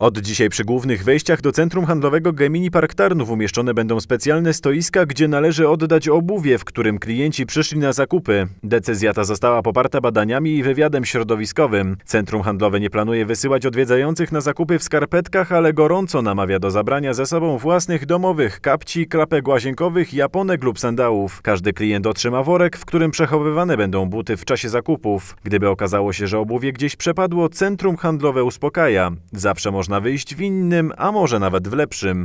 Od dzisiaj przy głównych wejściach do centrum handlowego Gemini Park Tarnów umieszczone będą specjalne stoiska, gdzie należy oddać obuwie, w którym klienci przyszli na zakupy. Decyzja ta została poparta badaniami i wywiadem środowiskowym. Centrum handlowe nie planuje wysyłać odwiedzających na zakupy w skarpetkach, ale gorąco namawia do zabrania ze sobą własnych domowych kapci, klapek łazienkowych, japonek lub sandałów. Każdy klient otrzyma worek, w którym przechowywane będą buty w czasie zakupów. Gdyby okazało się, że obuwie gdzieś przepadło, centrum handlowe uspokaja. Zawsze można można wyjść w innym, a może nawet w lepszym.